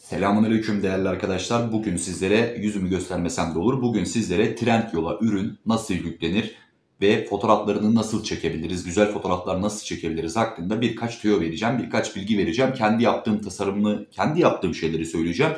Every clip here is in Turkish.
Selamünaleyküm değerli arkadaşlar. Bugün sizlere yüzümü göstermesem de olur. Bugün sizlere trend yola ürün nasıl yüklenir ve fotoğraflarını nasıl çekebiliriz, güzel fotoğraflar nasıl çekebiliriz hakkında birkaç tüyo vereceğim, birkaç bilgi vereceğim. Kendi yaptığım tasarımını, kendi yaptığım şeyleri söyleyeceğim.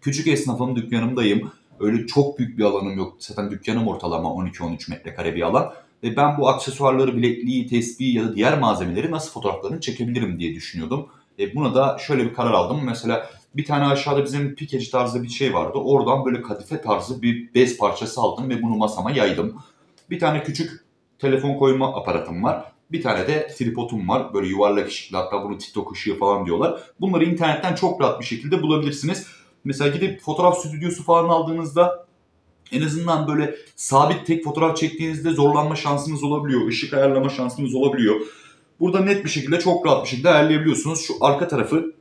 Küçük esnafım dükkanımdayım. Öyle çok büyük bir alanım yok. Zaten dükkanım ortalama 12-13 metrekare bir alan. Ve ben bu aksesuarları, bilekliği, tesbih ya da diğer malzemeleri nasıl fotoğraflarını çekebilirim diye düşünüyordum. E buna da şöyle bir karar aldım. Mesela bir tane aşağıda bizim pikeci tarzı bir şey vardı. Oradan böyle kadife tarzı bir bez parçası aldım ve bunu masama yaydım. Bir tane küçük telefon koyma aparatım var. Bir tane de tripodum var. Böyle yuvarlak ışıklı hatta bunu TikTok ışığı falan diyorlar. Bunları internetten çok rahat bir şekilde bulabilirsiniz. Mesela gidip fotoğraf stüdyosu falan aldığınızda en azından böyle sabit tek fotoğraf çektiğinizde zorlanma şansınız olabiliyor. Işık ayarlama şansınız olabiliyor. Burada net bir şekilde çok rahat bir şekilde ayarlayabiliyorsunuz. Şu arka tarafı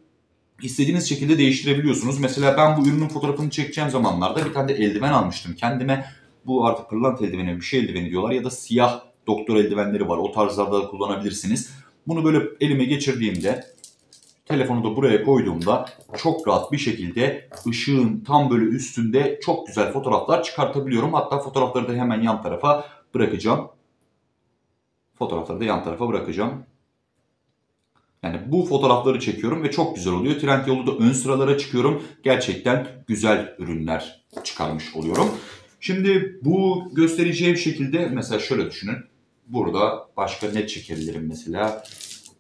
istediğiniz şekilde değiştirebiliyorsunuz. Mesela ben bu ürünün fotoğrafını çekeceğim zamanlarda bir tane de eldiven almıştım kendime. Bu artık pırlant eldiveni bir şey eldiveni diyorlar ya da siyah doktor eldivenleri var. O tarzlarda da kullanabilirsiniz. Bunu böyle elime geçirdiğimde telefonu da buraya koyduğumda çok rahat bir şekilde ışığın tam böyle üstünde çok güzel fotoğraflar çıkartabiliyorum. Hatta fotoğrafları da hemen yan tarafa bırakacağım. Fotoğrafları da yan tarafa bırakacağım. Yani bu fotoğrafları çekiyorum ve çok güzel oluyor. Trendyol'u da ön sıralara çıkıyorum. Gerçekten güzel ürünler çıkarmış oluyorum. Şimdi bu göstereceğim şekilde mesela şöyle düşünün. Burada başka ne çekebilirim mesela?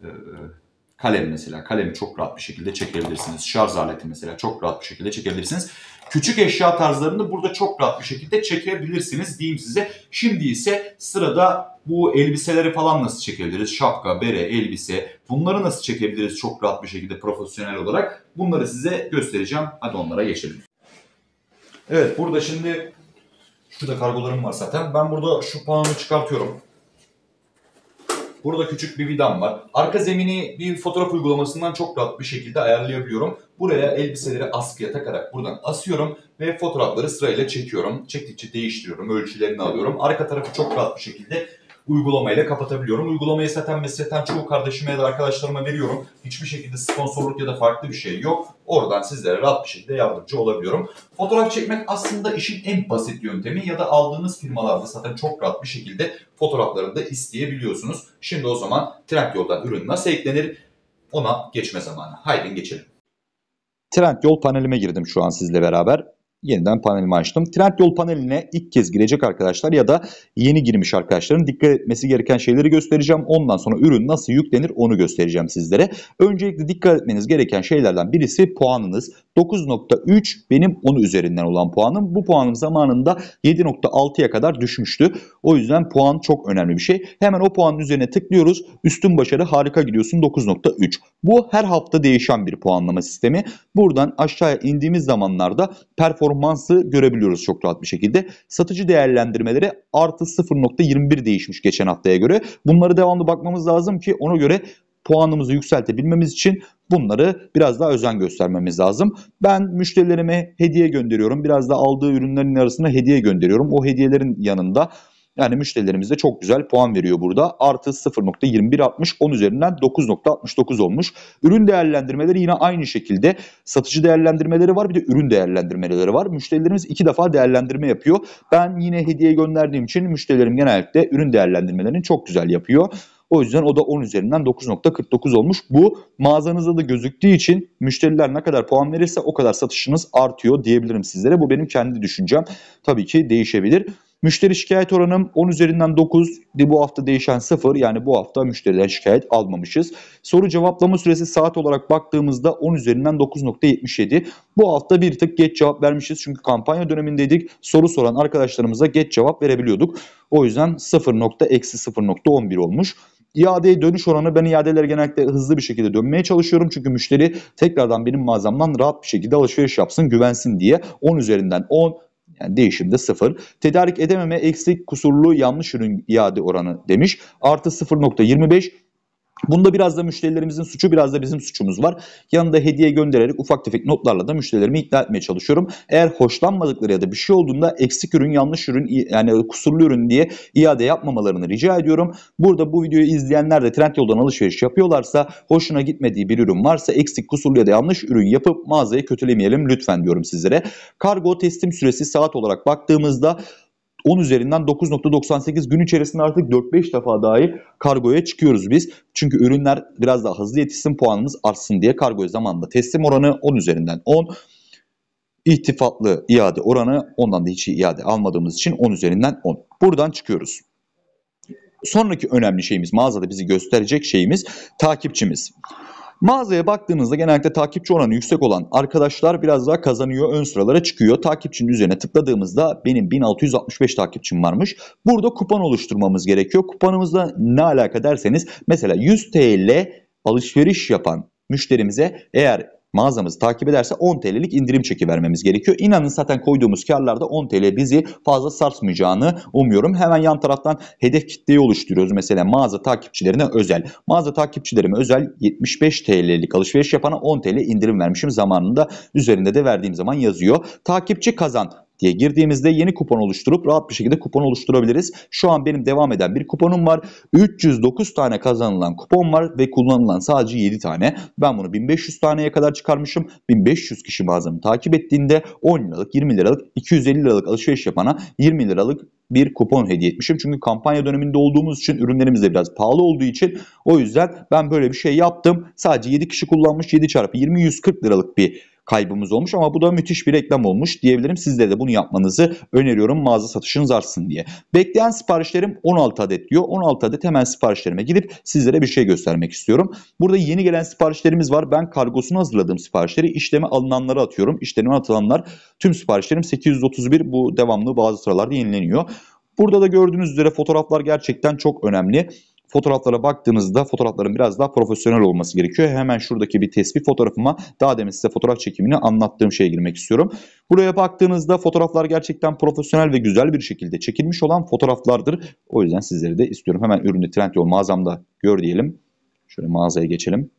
Ee, Kalem mesela. Kalemi çok rahat bir şekilde çekebilirsiniz. Şarj aleti mesela çok rahat bir şekilde çekebilirsiniz. Küçük eşya tarzlarını burada çok rahat bir şekilde çekebilirsiniz diyeyim size. Şimdi ise sırada bu elbiseleri falan nasıl çekebiliriz? Şapka, bere, elbise bunları nasıl çekebiliriz çok rahat bir şekilde profesyonel olarak? Bunları size göstereceğim. Hadi onlara geçelim. Evet burada şimdi şurada kargolarım var zaten. Ben burada şu panonu çıkartıyorum. Burada küçük bir vidam var. Arka zemini bir fotoğraf uygulamasından çok rahat bir şekilde ayarlayabiliyorum. Buraya elbiseleri askıya takarak buradan asıyorum ve fotoğrafları sırayla çekiyorum. Çektikçe değiştiriyorum, ölçülerini alıyorum. Arka tarafı çok rahat bir şekilde uygulamayla kapatabiliyorum. Uygulamayı zaten mesleten çoğu kardeşime ya da arkadaşlarıma veriyorum. Hiçbir şekilde sponsorluk ya da farklı bir şey yok. Oradan sizlere rahat bir şekilde yardımcı olabiliyorum. Fotoğraf çekmek aslında işin en basit yöntemi ya da aldığınız firmalarda zaten çok rahat bir şekilde fotoğraflarını da isteyebiliyorsunuz. Şimdi o zaman Trendyol'dan ürün nasıl eklenir ona geçme zamanı. Haydi geçelim. Trendyol panelime girdim şu an sizle beraber yeniden panelimi açtım. Yol paneline ilk kez girecek arkadaşlar ya da yeni girmiş arkadaşların dikkat etmesi gereken şeyleri göstereceğim. Ondan sonra ürün nasıl yüklenir onu göstereceğim sizlere. Öncelikle dikkat etmeniz gereken şeylerden birisi puanınız. 9.3 benim 10 üzerinden olan puanım. Bu puanım zamanında 7.6'ya kadar düşmüştü. O yüzden puan çok önemli bir şey. Hemen o puanın üzerine tıklıyoruz. Üstün başarı harika gidiyorsun 9.3. Bu her hafta değişen bir puanlama sistemi. Buradan aşağıya indiğimiz zamanlarda performansı görebiliyoruz çok rahat bir şekilde. Satıcı değerlendirmeleri artı 0.21 değişmiş geçen haftaya göre. Bunları devamlı bakmamız lazım ki ona göre puanımızı yükseltebilmemiz için bunları biraz daha özen göstermemiz lazım. Ben müşterilerime hediye gönderiyorum. Biraz da aldığı ürünlerin arasında hediye gönderiyorum. O hediyelerin yanında yani müşterilerimiz de çok güzel puan veriyor burada. Artı 0.2160 10 üzerinden 9.69 olmuş. Ürün değerlendirmeleri yine aynı şekilde. Satıcı değerlendirmeleri var bir de ürün değerlendirmeleri var. Müşterilerimiz iki defa değerlendirme yapıyor. Ben yine hediye gönderdiğim için müşterilerim genellikle ürün değerlendirmelerini çok güzel yapıyor. O yüzden o da 10 üzerinden 9.49 olmuş. Bu mağazanızda da gözüktüğü için müşteriler ne kadar puan verirse o kadar satışınız artıyor diyebilirim sizlere. Bu benim kendi düşüncem. Tabii ki değişebilir. Müşteri şikayet oranım 10 üzerinden 9, bu hafta değişen 0 yani bu hafta müşteriden şikayet almamışız. Soru cevaplama süresi saat olarak baktığımızda 10 üzerinden 9.77. Bu hafta bir tık geç cevap vermişiz çünkü kampanya dönemindeydik. Soru soran arkadaşlarımıza geç cevap verebiliyorduk. O yüzden 0.-0.11 olmuş. İadeye dönüş oranı ben iadeler genellikle hızlı bir şekilde dönmeye çalışıyorum. Çünkü müşteri tekrardan benim mağazamdan rahat bir şekilde alışveriş yapsın, güvensin diye 10 üzerinden 10 yani değişimde 0. Tedarik edememe, eksik, kusurlu, yanlış ürün iade oranı demiş. Artı 0.25 Bunda biraz da müşterilerimizin suçu biraz da bizim suçumuz var. Yanında hediye göndererek ufak tefek notlarla da müşterilerimi ikna etmeye çalışıyorum. Eğer hoşlanmadıkları ya da bir şey olduğunda eksik ürün, yanlış ürün yani kusurlu ürün diye iade yapmamalarını rica ediyorum. Burada bu videoyu izleyenler de Trendyol'dan alışveriş yapıyorlarsa hoşuna gitmediği bir ürün varsa eksik, kusurlu ya da yanlış ürün yapıp mağazayı kötülemeyelim lütfen diyorum sizlere. Kargo teslim süresi saat olarak baktığımızda 10 üzerinden 9.98 gün içerisinde artık 4-5 defa dahi kargoya çıkıyoruz biz. Çünkü ürünler biraz daha hızlı yetişsin puanımız artsın diye kargoya zamanında teslim oranı 10 üzerinden 10. İhtifatlı iade oranı ondan da hiç iade almadığımız için 10 üzerinden 10. Buradan çıkıyoruz. Sonraki önemli şeyimiz mağazada bizi gösterecek şeyimiz takipçimiz. Mağazaya baktığınızda genellikle takipçi oranı yüksek olan arkadaşlar biraz daha kazanıyor, ön sıralara çıkıyor. Takipçinin üzerine tıkladığımızda benim 1665 takipçim varmış. Burada kupon oluşturmamız gerekiyor. Kuponumuzda ne alaka derseniz mesela 100 TL alışveriş yapan müşterimize eğer mağazamızı takip ederse 10 TL'lik indirim çeki vermemiz gerekiyor. İnanın zaten koyduğumuz karlarda 10 TL bizi fazla sarsmayacağını umuyorum. Hemen yan taraftan hedef kitleyi oluşturuyoruz. Mesela mağaza takipçilerine özel. Mağaza takipçilerime özel 75 TL'lik alışveriş yapana 10 TL indirim vermişim zamanında. Üzerinde de verdiğim zaman yazıyor. Takipçi kazan diye girdiğimizde yeni kupon oluşturup rahat bir şekilde kupon oluşturabiliriz. Şu an benim devam eden bir kuponum var. 309 tane kazanılan kupon var ve kullanılan sadece 7 tane. Ben bunu 1500 taneye kadar çıkarmışım. 1500 kişi mağazamı takip ettiğinde 10 liralık, 20 liralık, 250 liralık alışveriş yapana 20 liralık bir kupon hediye etmişim. Çünkü kampanya döneminde olduğumuz için ürünlerimiz de biraz pahalı olduğu için o yüzden ben böyle bir şey yaptım. Sadece 7 kişi kullanmış 7 çarpı 20 140 liralık bir kaybımız olmuş ama bu da müthiş bir reklam olmuş diyebilirim. Sizlere de bunu yapmanızı öneriyorum mağaza satışınız artsın diye. Bekleyen siparişlerim 16 adet diyor. 16 adet hemen siparişlerime gidip sizlere bir şey göstermek istiyorum. Burada yeni gelen siparişlerimiz var. Ben kargosunu hazırladığım siparişleri işleme alınanlara atıyorum. İşleme atılanlar tüm siparişlerim 831 bu devamlı bazı sıralarda yenileniyor. Burada da gördüğünüz üzere fotoğraflar gerçekten çok önemli fotoğraflara baktığınızda fotoğrafların biraz daha profesyonel olması gerekiyor. Hemen şuradaki bir tespih fotoğrafıma daha demin size fotoğraf çekimini anlattığım şeye girmek istiyorum. Buraya baktığınızda fotoğraflar gerçekten profesyonel ve güzel bir şekilde çekilmiş olan fotoğraflardır. O yüzden sizleri de istiyorum. Hemen ürünü Trendyol mağazamda gör diyelim. Şöyle mağazaya geçelim.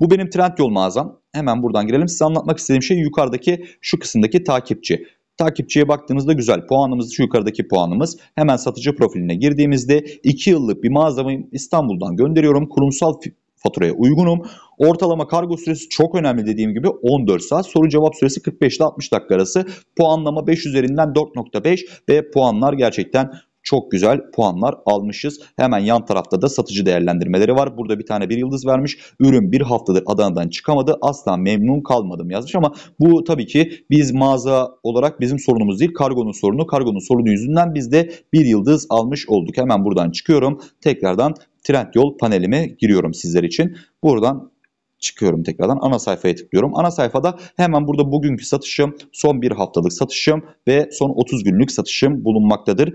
Bu benim Trendyol mağazam. Hemen buradan girelim. Size anlatmak istediğim şey yukarıdaki şu kısımdaki takipçi. Takipçiye baktığımızda güzel. Puanımız şu yukarıdaki puanımız. Hemen satıcı profiline girdiğimizde 2 yıllık bir mağazamı İstanbul'dan gönderiyorum. Kurumsal faturaya uygunum. Ortalama kargo süresi çok önemli dediğim gibi 14 saat. Soru cevap süresi 45 ile 60 dakika arası. Puanlama 5 üzerinden 4.5 ve puanlar gerçekten çok güzel puanlar almışız. Hemen yan tarafta da satıcı değerlendirmeleri var. Burada bir tane bir yıldız vermiş. Ürün bir haftadır Adana'dan çıkamadı. Asla memnun kalmadım yazmış ama bu tabii ki biz mağaza olarak bizim sorunumuz değil. Kargonun sorunu. Kargonun sorunu yüzünden biz de bir yıldız almış olduk. Hemen buradan çıkıyorum. Tekrardan Trendyol panelime giriyorum sizler için. Buradan çıkıyorum tekrardan ana sayfaya tıklıyorum. Ana sayfada hemen burada bugünkü satışım, son bir haftalık satışım ve son 30 günlük satışım bulunmaktadır.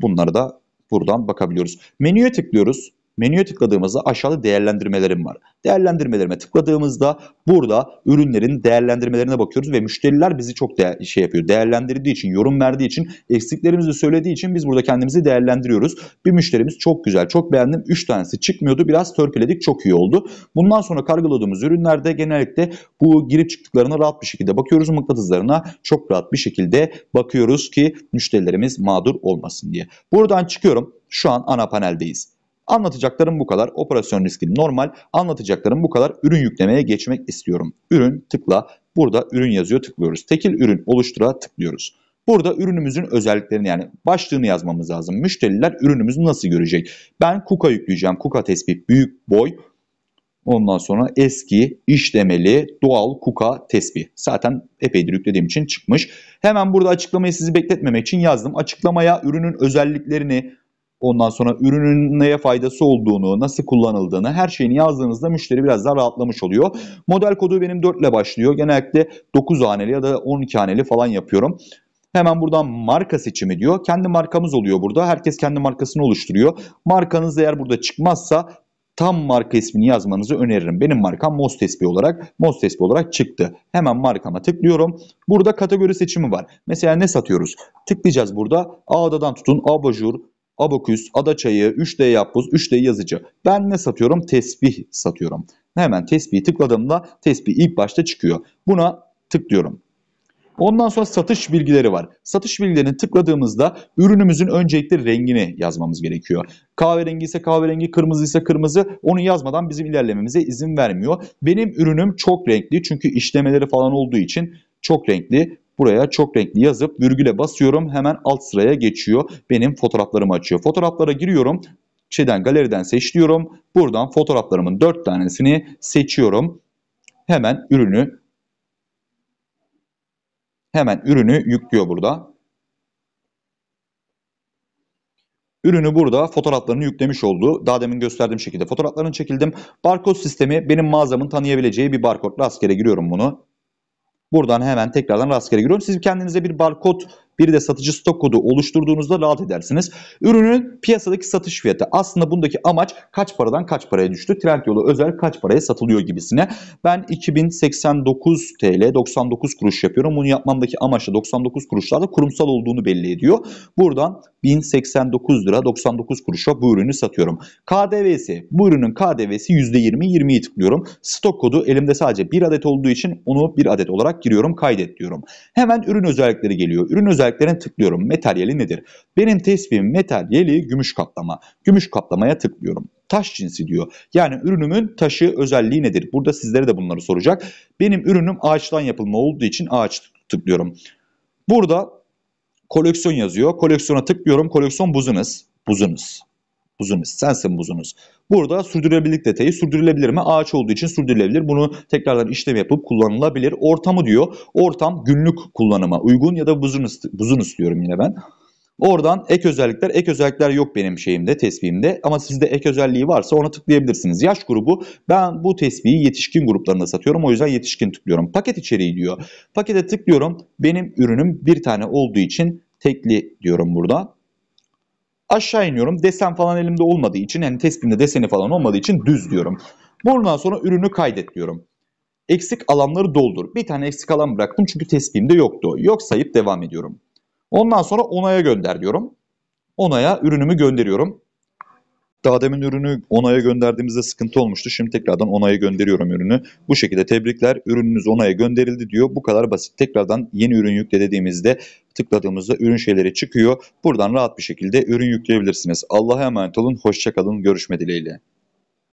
Bunlara da buradan bakabiliyoruz. Menüye tıklıyoruz. Menüye tıkladığımızda aşağıda değerlendirmelerim var. Değerlendirmelerime tıkladığımızda burada ürünlerin değerlendirmelerine bakıyoruz ve müşteriler bizi çok değer, şey yapıyor. Değerlendirdiği için, yorum verdiği için, eksiklerimizi söylediği için biz burada kendimizi değerlendiriyoruz. Bir müşterimiz çok güzel, çok beğendim. 3 tanesi çıkmıyordu. Biraz törpüledik, çok iyi oldu. Bundan sonra kargoladığımız ürünlerde genellikle bu girip çıktıklarına rahat bir şekilde bakıyoruz. Mıknatıslarına çok rahat bir şekilde bakıyoruz ki müşterilerimiz mağdur olmasın diye. Buradan çıkıyorum. Şu an ana paneldeyiz. Anlatacaklarım bu kadar. Operasyon riski normal. Anlatacaklarım bu kadar. Ürün yüklemeye geçmek istiyorum. Ürün tıkla. Burada ürün yazıyor tıklıyoruz. Tekil ürün oluştura tıklıyoruz. Burada ürünümüzün özelliklerini yani başlığını yazmamız lazım. Müşteriler ürünümüzü nasıl görecek? Ben KUKA yükleyeceğim. KUKA tespit büyük boy. Ondan sonra eski işlemeli doğal KUKA tespih. Zaten epeydir yüklediğim için çıkmış. Hemen burada açıklamayı sizi bekletmemek için yazdım. Açıklamaya ürünün özelliklerini, Ondan sonra ürünün neye faydası olduğunu, nasıl kullanıldığını her şeyini yazdığınızda müşteri biraz daha rahatlamış oluyor. Model kodu benim 4 ile başlıyor. Genellikle 9 haneli ya da 12 haneli falan yapıyorum. Hemen buradan marka seçimi diyor. Kendi markamız oluyor burada. Herkes kendi markasını oluşturuyor. Markanız eğer burada çıkmazsa tam marka ismini yazmanızı öneririm. Benim markam Mostespi olarak Mostespi olarak çıktı. Hemen markama tıklıyorum. Burada kategori seçimi var. Mesela ne satıyoruz? Tıklayacağız burada. Ağdadan tutun abajur, abaküs, adaçayı, 3D yapboz, 3D yazıcı. Ben ne satıyorum? Tesbih satıyorum. Hemen tesbihi tıkladığımda tesbih ilk başta çıkıyor. Buna tıklıyorum. Ondan sonra satış bilgileri var. Satış bilgilerini tıkladığımızda ürünümüzün öncelikle rengini yazmamız gerekiyor. Kahverengi ise kahverengi, kırmızı ise kırmızı. Onu yazmadan bizim ilerlememize izin vermiyor. Benim ürünüm çok renkli çünkü işlemeleri falan olduğu için çok renkli. Buraya çok renkli yazıp virgüle basıyorum. Hemen alt sıraya geçiyor. Benim fotoğraflarımı açıyor. Fotoğraflara giriyorum. Şeyden galeriden seçiyorum. Buradan fotoğraflarımın 4 tanesini seçiyorum. Hemen ürünü hemen ürünü yüklüyor burada. Ürünü burada fotoğraflarını yüklemiş oldu. Daha demin gösterdiğim şekilde fotoğraflarını çekildim. Barkod sistemi benim mağazamın tanıyabileceği bir barkodla Rastgele giriyorum bunu. Buradan hemen tekrardan rastgele giriyorum. Siz kendinize bir barkod bir de satıcı stok kodu oluşturduğunuzda rahat edersiniz. Ürünün piyasadaki satış fiyatı. Aslında bundaki amaç kaç paradan kaç paraya düştü? Trendyol'a özel kaç paraya satılıyor gibisine. Ben 2089 TL 99 kuruş yapıyorum. Bunu yapmamdaki amaç da 99 kuruşlarda kurumsal olduğunu belli ediyor. Buradan 1089 lira 99 kuruşa bu ürünü satıyorum. KDV'si bu ürünün KDV'si %20 20'yi tıklıyorum. Stok kodu elimde sadece bir adet olduğu için onu bir adet olarak giriyorum kaydet diyorum. Hemen ürün özellikleri geliyor. Ürün özellikleri özelliklerine tıklıyorum. Materyali nedir? Benim tespihim materyali gümüş kaplama. Gümüş kaplamaya tıklıyorum. Taş cinsi diyor. Yani ürünümün taşı özelliği nedir? Burada sizlere de bunları soracak. Benim ürünüm ağaçtan yapılma olduğu için ağaç tıklıyorum. Burada koleksiyon yazıyor. Koleksiyona tıklıyorum. Koleksiyon buzunuz. Buzunuz buzunuz. Sensin buzunuz. Burada sürdürülebilirlik detayı sürdürülebilir mi? Ağaç olduğu için sürdürülebilir. Bunu tekrardan işlem yapıp kullanılabilir. Ortamı diyor. Ortam günlük kullanıma uygun ya da buzun, buzun istiyorum yine ben. Oradan ek özellikler, ek özellikler yok benim şeyimde, tesbihimde ama sizde ek özelliği varsa ona tıklayabilirsiniz. Yaş grubu, ben bu tesbihi yetişkin gruplarında satıyorum o yüzden yetişkin tıklıyorum. Paket içeriği diyor. Pakete tıklıyorum, benim ürünüm bir tane olduğu için tekli diyorum burada. Aşağı iniyorum. Desen falan elimde olmadığı için yani testimde deseni falan olmadığı için düz diyorum. Bundan sonra ürünü kaydet diyorum. Eksik alanları doldur. Bir tane eksik alan bıraktım çünkü testimde yoktu. Yok sayıp devam ediyorum. Ondan sonra onaya gönder diyorum. Onaya ürünümü gönderiyorum. Daha demin ürünü onaya gönderdiğimizde sıkıntı olmuştu. Şimdi tekrardan onaya gönderiyorum ürünü. Bu şekilde tebrikler ürününüz onaya gönderildi diyor. Bu kadar basit. Tekrardan yeni ürün yükle dediğimizde tıkladığımızda ürün şeyleri çıkıyor. Buradan rahat bir şekilde ürün yükleyebilirsiniz. Allah'a emanet olun. Hoşçakalın. Görüşme dileğiyle.